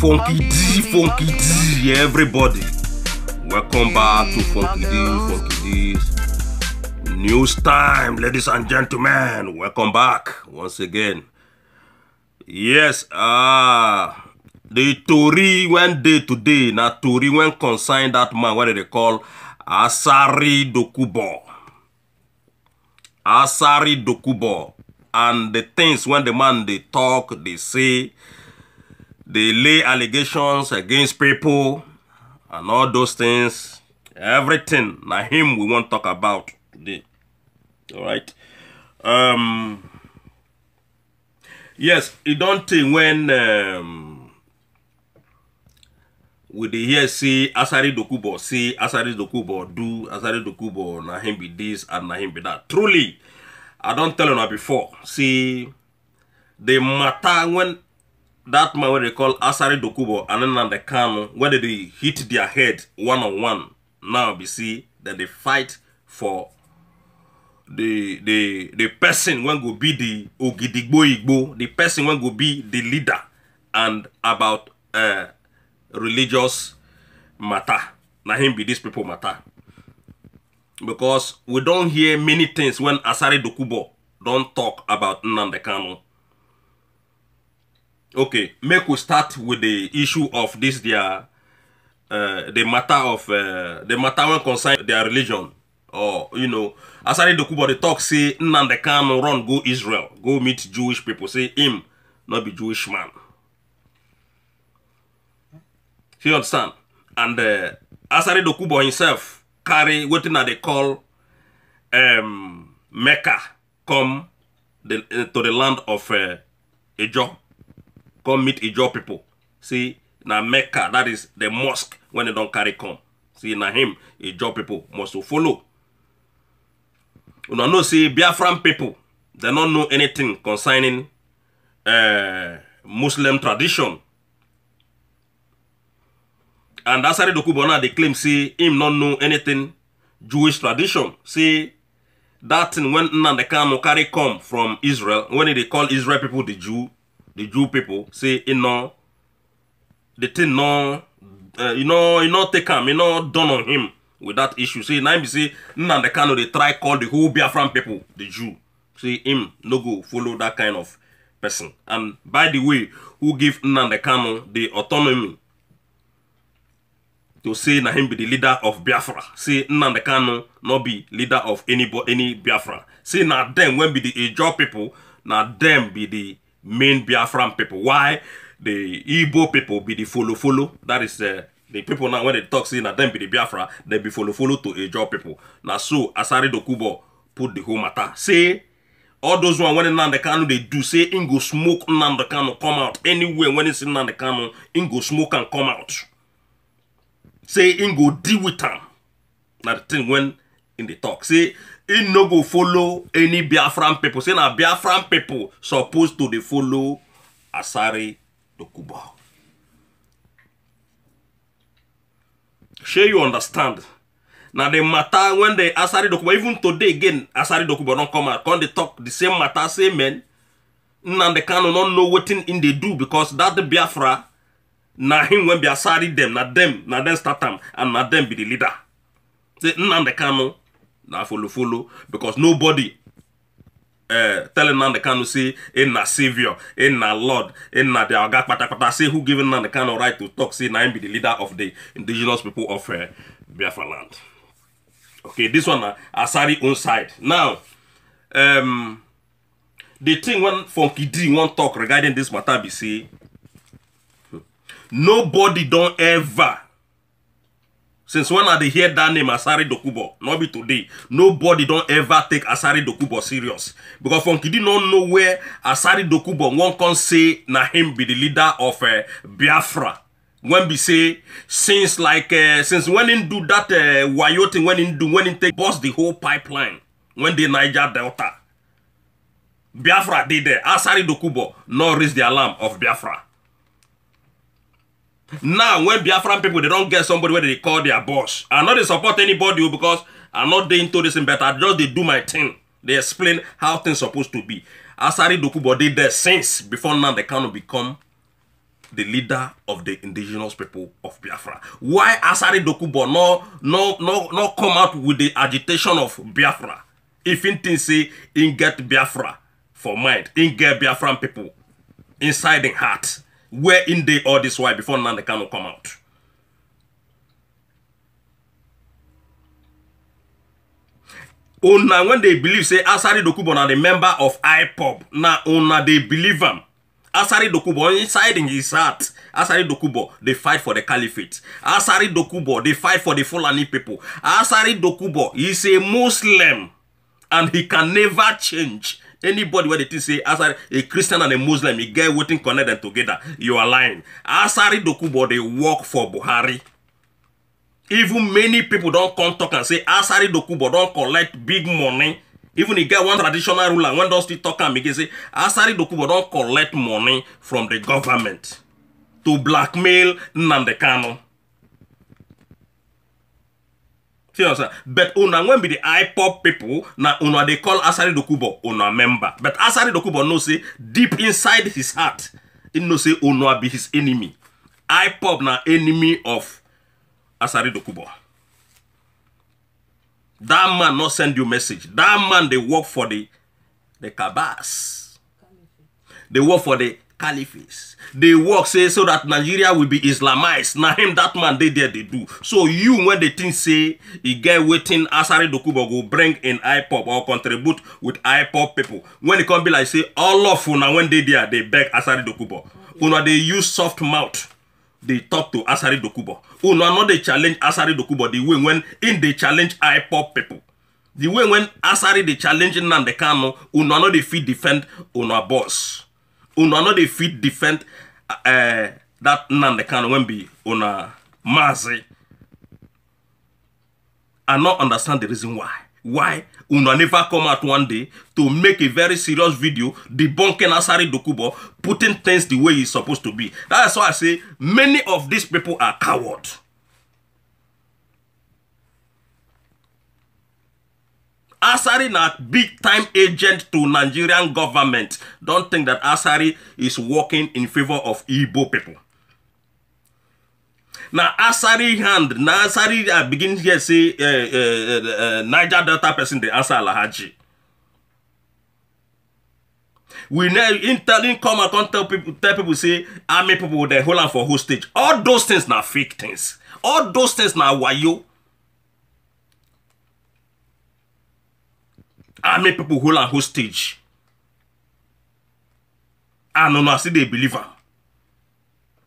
Funky D, Funky D, everybody. Welcome back to Funky D, Funky D's. News time, ladies and gentlemen. Welcome back once again. Yes, ah, uh, the Tory went day today. Now Tory went consign that man, what do they call Asari Dokubo. Asari Dokubo. And the things when the man they talk, they say, they lay allegations against people and all those things. Everything. Now him we won't talk about today. Alright. Um Yes, it don't think when um we the hear see, Asari Dokubo see Asari Dokubo do Asari Dokubo na him be this and na him be that. Truly, I don't tell you now before See, the matter when that man wey they call asari dokubo and nnamdi kanu when they dey hit their head one on one now be see dem dey fight for the the the person wey go be the ogidigbo igbo the person wey go be the leader and about uh, religious matter na him be dis people matter because we don hear many things when asari dokubo don talk about nnamdi kanu okay make we start with the issue of this their uh, the matter of uh, the matter when concern their religion or you know as i the talk say nnamdi can run go israel go meet jewish people say him not be jewish man you understand and uh, asari dokubo himself carry waiting at the call um, mecca come the, to the land of uh, come meet Israel people see na mecca that is the mosque when they don't carry come see na him ijaw people must to follow You know see biafran people do no know anything concerning uh, muslim tradition and asare dokubo now claim see him no know anything jewish tradition See that thing when nnamdi kanu carry come from israel When they call israel people the jew the Jew people say, you know, the thing no, uh, you know, you know, take him, you know, done on him with that issue. See, now you see, kind of they try call the whole Biafran people, the Jew. See, him, no go follow that kind of person. And by the way, who give Nnamdi the autonomy to say na him be the leader of Biafra. Say Nnamdi Kanu not be leader of any any Biafra. See na them when be the Ijaw people, na them be the main Biafran people. Why? The Igbo people be the follow follow. That is uh, the people now when they talk see, that them be the Biafra, they be follow follow to a people. Now so Asari Dokubo put the whole matter. Say all those one when the Kanu they do say ingo smoke smoke the Kanu come out anywhere when it's Nnamdi the in ingo smoke and come out. Say ingo deal with them. Now the thing when in the talk say He no go follow any biafran pipo say na biafran pipo suppose to dey follow asare dokubo shey you understand na di mata wen di asare dokubo even today again asare dokubo don come out come dey talk di same mata say men nnamdi kanu no know wetin im dey do becos dat biafra na him wen be asari dem na dem na dem start am and na dem be di leader say nnamdi kanu na follow follow because nobody uh, telling Nande Kanu say in na savior, in na lord, in na the oga patakpata say who given giving Nande Kanu right to talk say na be the leader of the indigenous people of uh, Biafra land. Okay, this one na uh, Asari own side. Now, um, the thing when Funky D wan talk regarding this matter be say nobody don't ever Since when I they hear that name Asari Dokubo? Not be today. Nobody don't ever take Asari Dokubo serious. Because Fonkidi don't know where Asari Dokubo one can say na him be the leader of uh, Biafra. When we say since like uh, since when he do that uh, wayo thing when he do when he take bust the whole pipeline when the Niger Delta. Biafra did there. Asari Dokubo not raise the alarm of Biafra. now when biafran people they don't get somebody where they call their boss i no dey support anybody oh, because I'm not doing to this thing but i just they do my thing They explain how things supposed to be asari dokubo dey there since before now they cannot become the leader of the indigenous people of biafra why asari dokubo no no no no come out with the agitation of biafra if anything say in get biafra for mind in get biafran people inside the heart in they all this while before they cannot come out. una when they believe say asari dokubo na the member of ipob na una they believe him asari dokubo inside in his heart asari dokubo they fight for the caliphate asari dokubo they fight for the fulani people asari dokubo is a muslim and he can never change anybody wey dey think say asari a christian and a muslim e get wetin connect them together you are lying asari dokubo dey work for buhari even many people don come talk am say asari dokubo don collect big money even e get one traditional ruler wey don still talk am again say asari dokubo don collect money from the government to blackmail nnamdi kanu serious but una when be the iPod people na una they call asari dokubo una member but asari dokubo know say deep inside his heart he know say una be his enemy iPod na enemy of asari dokubo that man not send you message that man they work for the the cabas They work for the caliphates they work say so that nigeria will be islamized na him dat man they there they do so you when the thing say e get waiting Asari dokubo go bring in ipop or contribute with ipop people. when it come be like say all of una when they there they beg Asari dokubo una they use soft mouth they talk to Asari dokubo una no dey challenge Asari dokubo the way when in dey challenge ipop people, the way when Asari dey challenge nnamdi kanu una no dey fit defend una boss una no dey fit defend uh, that nnamdi kanu wen be una maazi i no understand the reason why why una never come out one day to make a very serious video debunking asari dokubo putting things the way e suppose to be that's why i say many of these people are cowards Asari not big time agent to Nigerian government. Don't think that Asari is working in favor of Igbo people. Now Asari hand, now Asari I uh, begin here say uh, uh, uh, uh, Niger Delta person they answer Alhaji. We now in come and come tell people tell people say army people they hold on for hostage. All those things now fake things. All those things now you. army people hold am hostage and ah, I still dey believe believer.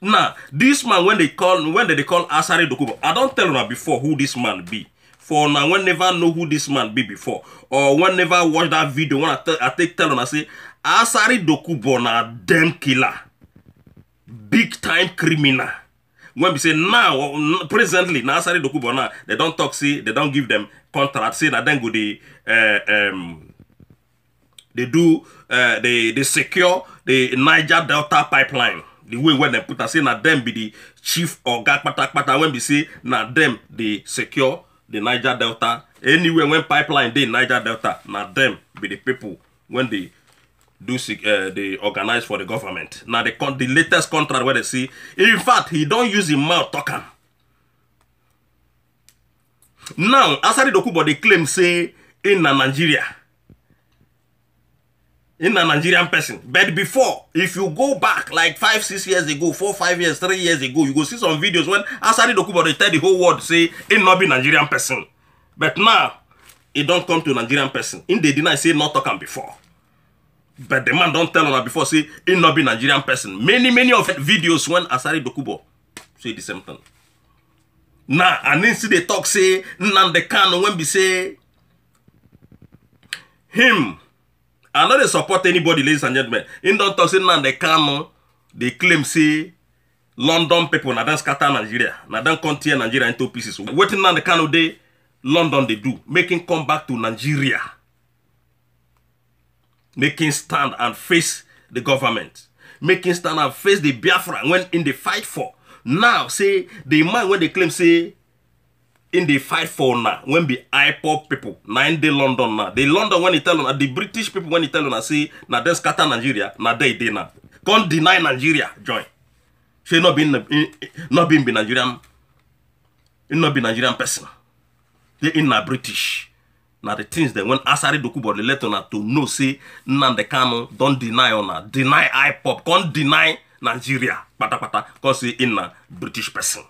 now this man when they call when they call Asari dokubo i don't tell una before who this man be for now, we never know who this man be before or we never watch that video when i take tell I say Asari dokubo na damn killer big time criminal when we say now presently na asare dokubo now they don't talk see they don't give them contract say na dem go dey uh, um, they do uh, they they secure the niger delta pipeline the way when they put us say na them be the chief or oga pata when we say na them they secure the niger delta anywhere when pipeline dey niger delta na them be the people when they. do uh, they organize for the government. Now the con- the latest contract where they see, in fact, he don't use his mouth talking. Now, Asari Dokubo they claim say in Nigeria, in a Nigerian person. But before, if you go back like five, six years ago, four, five years, three years ago, you go see some videos when Asari Dokubo they tell the whole world say in not be Nigerian person. But now, it don't come to Nigerian person. In they deny say not talking before. but the man don't tell una before say he not be nigerian person many many of videos when asari dokubo say the same thing Now, and him still dey talk say nnamdi can." when we say him i no dey support anybody ladies and gentlemen In don talk say nnamdi can. They claim say london people na scatter nigeria na don come tear nigeria into pieces wetin nnamdi can dey london they do making come back to nigeria making stand and face the government, making stand and face the Biafra when in the fight for. Now, say the man when they claim say in the fight for now, when the IPOP people, nine day London now, the London when they tell them, the British people when they tell them, I say now they scatter Nigeria, now they did now. Can't deny Nigeria, join. She not being not being be Nigerian, not be Nigerian person. They in a British. na the things dem when asari dokubori let una to know say nnamdi kanu don deny una deny ipop con deny nigeria kpatakpata con say im na british person.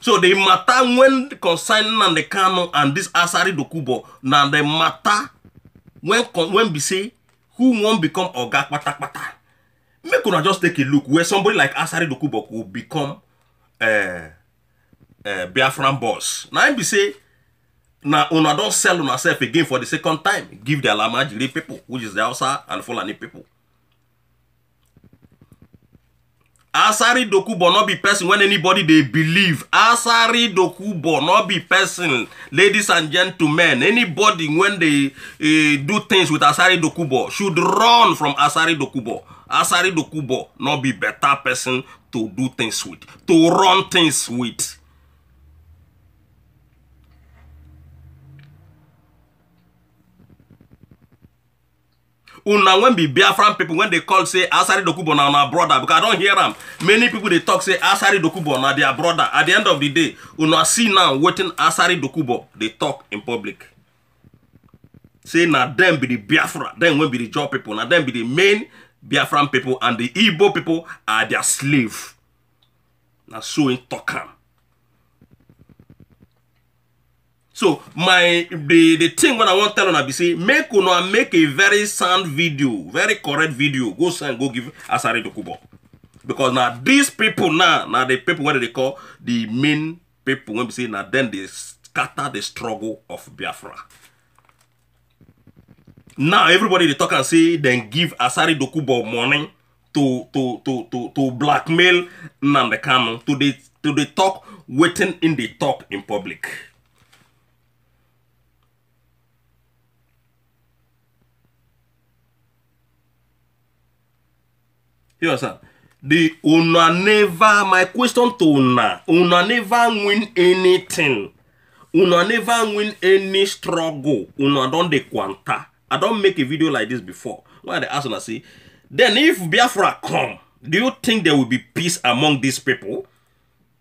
so the matter when concern nnamdi kanu and this asari dokubo na the matter when when be say who wan become oga kpatakpata make una just take a look where somebody like asari dokubo go become. Uh, uh, Biafran boss. Now I be say, now una don't sell ourselves again for the second time. Give the Alamajiri people, which is the Hausa and Fulani people. asari dokubo not be person when anybody they believe asari dokubo not be person ladies and gentlemen anybody when they uh, do things with asari dokubo should run from asari dokubo asari dokubo not be better person to do things with to run things with una when be biafran people when they call say asari dokubo na una brother because i don't hear them. many people they talk say asari dokubo na their brother. at the end of the day una see now waiting asari dokubo They talk in public say na them be the biafra Then when be the job people. na them be the main biafran people and the igbo people are their slave na so in tok am so my the the thing what i wan tell una be say make una make a very sound video very correct video go send go give asare dokubo because na these people now na the people wey dey call the main people wey be say na dem dey scatter the struggle of biafra now everybody dey talk am say dem give asare dokubo money to to to to to blackmail nnamdi kanu to dey to dey talk wetin im dey talk in public. you understand the una never my question to una una never win anything una never win any struggle una not de quanta. i don't make a video like this before Why i dey ask una say then if biafra come do you think there will be peace among these people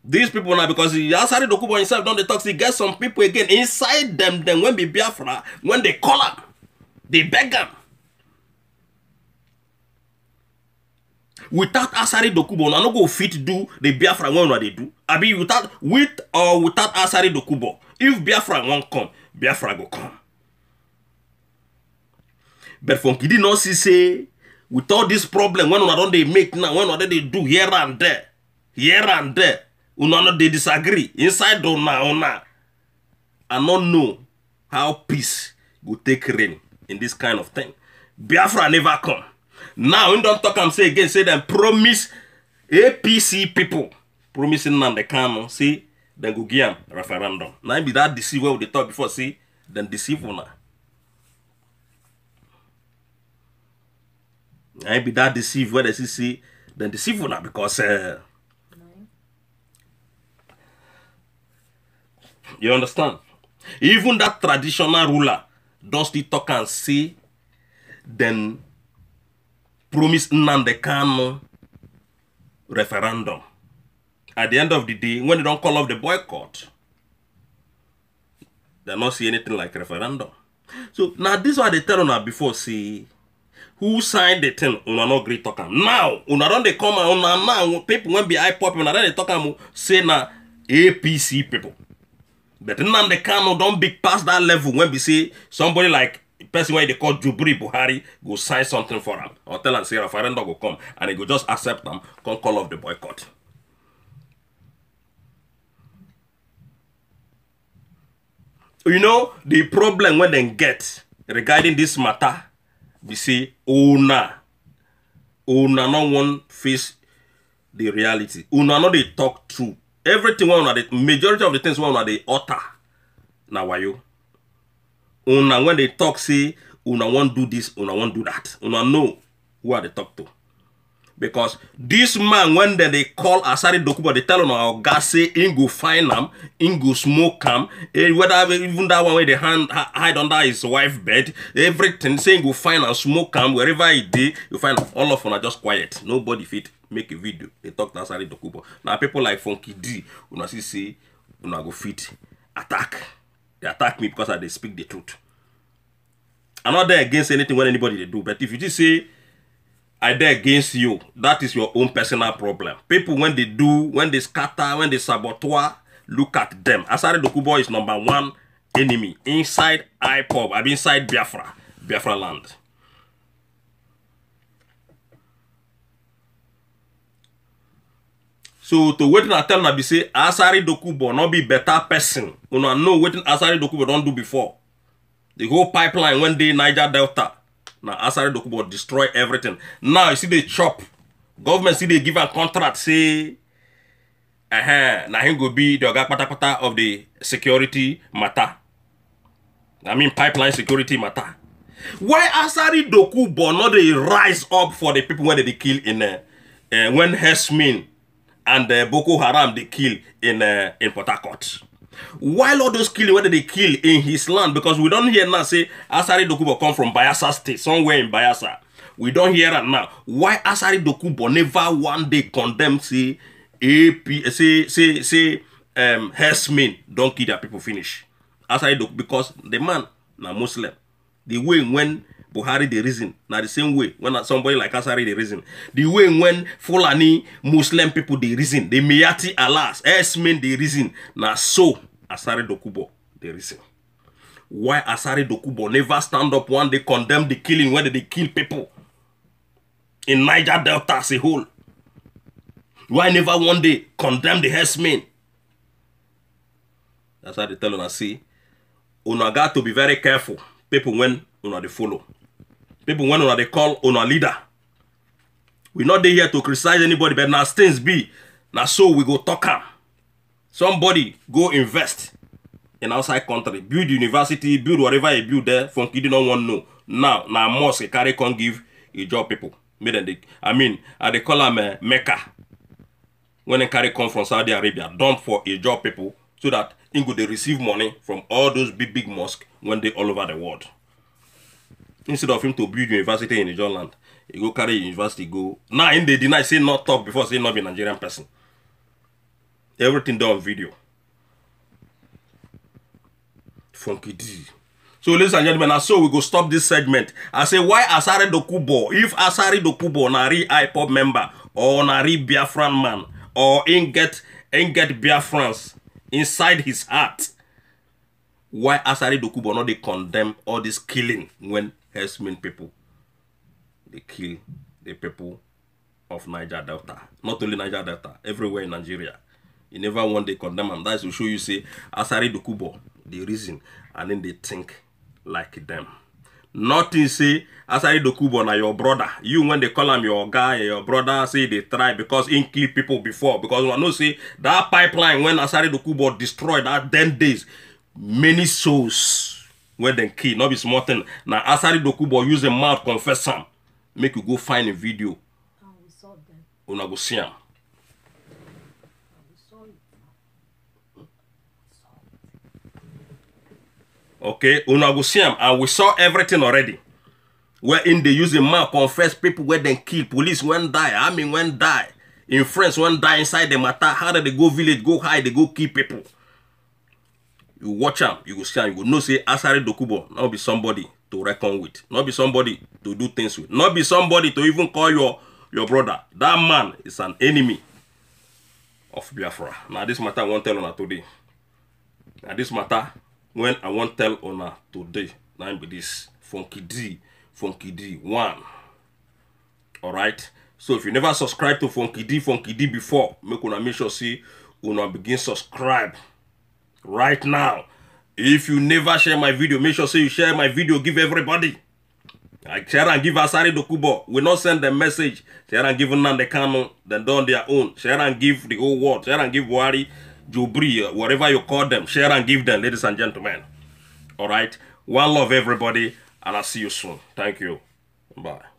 these people now because the dokubo himself don't talk say get some people again inside them. Then when be biafra when they call am they beg them. without Asari Dokubo, una no go fit do the Biafra one what they do. I be without with or without Asari Dokubo, if Biafra won't come, Biafra go come. But Funkidi no see say with all this problem when una don't they make now, when una they do here and there, here and there, una no they disagree inside una una. I don't know how peace will take reign in this kind of thing. Biafra never come. now im don't talk and say again say then promise apc people promising nnamdi kanu say dem go give am referendum Now im be that deceive wey we talk before See then deceive una na im be that deceive where dem see then dem deceive now because uh, you understand even that traditional ruler does the talk and say then. promised Nnamdi Kanu referendum. At the end of the day, when they don't call off the boycott, they not see anything like referendum. So now this what they tell una before see who signed the thing una no great talk am now una don't they come una now people when be eye pop una they dey talk say na apc people but nnamdi kanu not be past that level when we say somebody like person wey dey call jubri buhari go sign something for am or tell am say referendum go come and e go just accept am come call off the boycott you know the problem wey dem get regarding this matter be say una una no wan face the reality una no dey talk true everything wey una dey majority of the things wey una dey utter na wayo una when they talk say una wan do this una wan do that una know who i dey talk to because this man when dem dey call asari dokubo dey tell una oga say im go find am im go smoke am eh, whether even that one wey dey hide under his wife bed everything say im go find am smoke am wherever e dey you find all of una just quiet nobody fit make a video dey talk to asari dokubo na people like funky d una see say una go fit attack they attack me because I they speak the truth. I'm not there against anything when anybody they do, but if you just say I dare against you, that is your own personal problem. People when they do, when they scatter, when they saboteur, look at them. Asare Dokubo is number one enemy inside IPOB, I mean inside Biafra, Biafra land. so to wait i tell na be say asari dokubo na be better person You know waiting asari dokubo don't do before the whole pipeline when they niger delta na asari dokubo destroy everything now you see they chop government see they give a contract say uh -huh, na him go be the oga pata of the security matter i mean pipeline security matter why asari dokubo not they rise up for the people when they kill in uh, uh, when Hesmin and uh, Boko Haram they kill in uh, in Port Harcourt. While all those killing, whether they kill in his land, because we don't hear now say Asari Dokubo come from Bayasa State, somewhere in Bayasa. We don't hear that now. Why Asari Dokubo never one day condemn say AP say say say um herdsmen don't kill that people finish. Asari Dokubo because the man now Muslim. The way when buhari the reason Now the same way when somebody like asari the reason the way when fulani muslim people the reason the miyati alas x-men the reason Now so asari dokubo the reason why asari dokubo never stand up when they condemn the killing when they kill people in niger delta as a whole why never one day condemn the herdsmen that's how they tell una see una got to be very careful people when una they follow people when una dey call una leader We're not dey here to criticize anybody but now things be Now so we go talk him. somebody go invest in outside country build university build whatever e build there from kidi want to know now now mosque carry come give a e job people i mean they call him a eh, mecca when they carry come from saudi arabia dump for a e job people so that im e go receive money from all those big big mosque when they all over the world instead of him to build university in niger land he go carry university go now him dey deny say not talk before say not be nigerian person everything dey on video funky d so ladies and gentlemen na so we go stop this segment i say why asare dokubo if asare dokubo na real ipob member or na real biafran man or him get him get biafrans inside his heart why asare dokubo no dey condemn all this killing when herdsmen people. They kill the people of Niger Delta. Not only Niger Delta, everywhere in Nigeria. You never want day condemn them. That's to show you see Asari Dukubo, the reason, and then they think like them. Nothing say Asari Dukubo na your brother. You when they call him your guy, your brother say they try because he kill people before. Because I know see that pipeline when Asari Dukubo destroyed that then days, many souls wey they kill no be small thing na asari dokubo use a mouth confess am make you go find a video una go see them. okay una go see and we saw everything already where in the using im mouth confess people where they kill police wen die I mean, wen die in France. wen die inside the matter how did they go village go hide They go kill people. you watch am you go see am you go know say asare dokubo no be somebody to reckon with no be somebody to do things with no be somebody to even call your your brother That man is an enemy of biafra na this matter i wan tell una today na this matter wen i wan tell una today na be this funky d funky d one alright so if you never subscribe to funky d funky d before make una make sure say una begin subscribe right now. If you never share my video, make sure say you share my video. Give everybody. I share and give Asari Dokubo. We not send the message. Share and give the Kano. Then done their own. Share and give the whole world. Share and give Wari, Jubri, uh, whatever you call them. Share and give them, ladies and gentlemen. All right. One love, everybody. And I'll see you soon. Thank you. Bye.